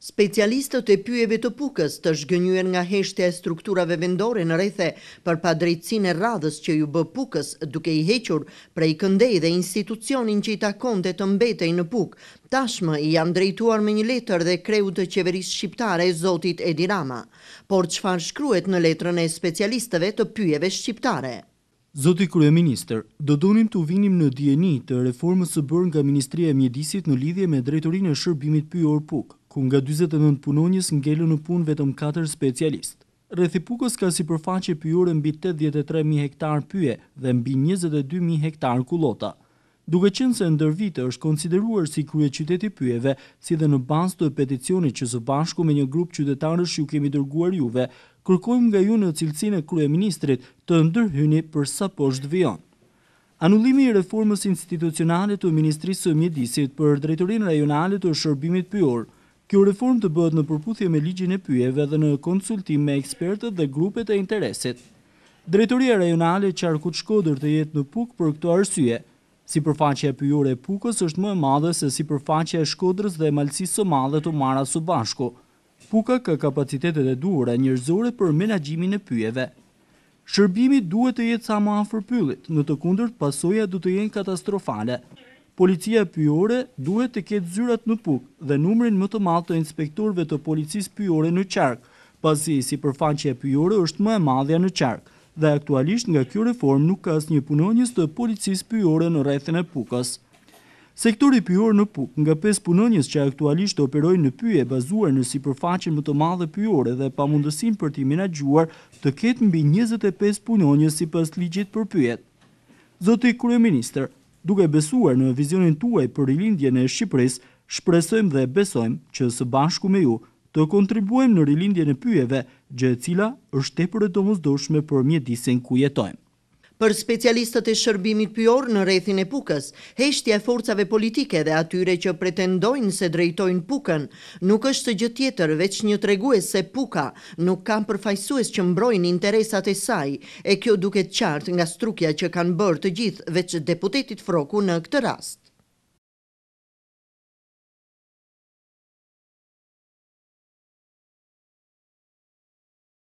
Specialistët e pyjeve të pukës të shgënyën nga heshtja e strukturave vendore në rethe për pa drejtsin e radhës që ju bë pukës duke i hequr prej këndej dhe institucionin që i takon dhe të mbetej në pukë, tashmë i janë drejtuar me një letër dhe kreu të qeveris shqiptare e Zotit Edi Rama, por qëfar shkruet në letrën e specialistëve të pyjeve shqiptare. Zoti Krye Minister, do donim të uvinim në djeni të reformës së bërë nga Ministria e Mjedisit në lidhje me drejtorin e shërbimit pyjor pukë ku nga 29 punonjës ngellu në pun vetëm 4 specialist. Rëthipukës ka si përfaqe pyurë mbi 83.000 hektar pyje dhe mbi 22.000 hektar kulota. Duke qënë se ndër vite është konsideruar si krye qyteti pyjeve, si dhe në bans të peticionit që së bashku me një grup qytetarës që kemi dërguar juve, kërkojmë nga ju në cilëcine krye ministrit të ndërhyni për sa poshtë vion. Anullimi i reformës institucionale të Ministrisë të Mjedisit për drejtorin rajonale të shërbimit pëjorë, Kjo reform të bëhet në përputhje me ligjin e pyjeve dhe në konsultim me ekspertët dhe grupet e interesit. Drejtoria rejonale qarkut shkoder të jetë në puk për këto arsye. Si përfaqja pyjore e pukës është më e madhe se si përfaqja e shkodrës dhe malësisë së madhe të mara së bashku. Puka ka kapacitetet e duhura njërzore për menagjimin e pyjeve. Shërbimi duhet të jetë sa më afër pyllit, në të kundërt pasoja du të jenë katastrofale policia pyore duhet të ketë zyrat në puk dhe numrin më të malë të inspektorve të policis pyore në qark, pasi si e pyore është më e madhja në qark, dhe aktualisht nga kjo reform nuk ka asë një punonjës të policis pyore në rethin e pukës. Sektori pyore në puk nga 5 punonjës që aktualisht të në pyje bazuar në si përfaqen më të madhe pyore dhe pa mundësin për ti menagjuar të ketë mbi 25 punonjës si pas ligjit për pyjet. Zotë i duke besuar në vizionin tuaj për rilindje e Shqipëris, shpresojmë dhe besojmë që së bashku me ju të kontribuojmë në rilindje e pyjeve, gjë e cila është tepër e domosdoshme për mjedisin ku jetojmë. Për specialistët e shërbimit pyor në rethin e pukës, heshtja e forcave politike dhe atyre që pretendojnë se drejtojnë pukën, nuk është të gjithë tjetër veç një tregues se puka nuk kam përfajsues që mbrojnë interesat e saj, e kjo duket qartë nga strukja që kanë bërë të gjithë veç deputetit froku në këtë rast.